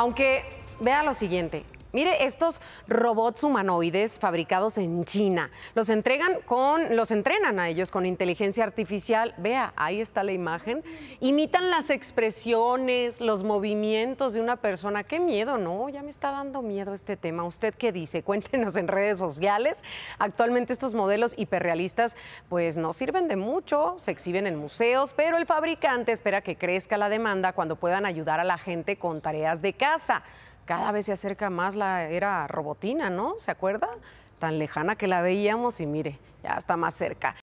Aunque vea lo siguiente, Mire estos robots humanoides fabricados en China. Los entregan con, los entrenan a ellos con inteligencia artificial. Vea, ahí está la imagen. Imitan las expresiones, los movimientos de una persona. Qué miedo, ¿no? Ya me está dando miedo este tema. ¿Usted qué dice? Cuéntenos en redes sociales. Actualmente estos modelos hiperrealistas, pues no sirven de mucho, se exhiben en museos, pero el fabricante espera que crezca la demanda cuando puedan ayudar a la gente con tareas de casa cada vez se acerca más la era robotina, ¿no? ¿Se acuerda? Tan lejana que la veíamos y mire, ya está más cerca.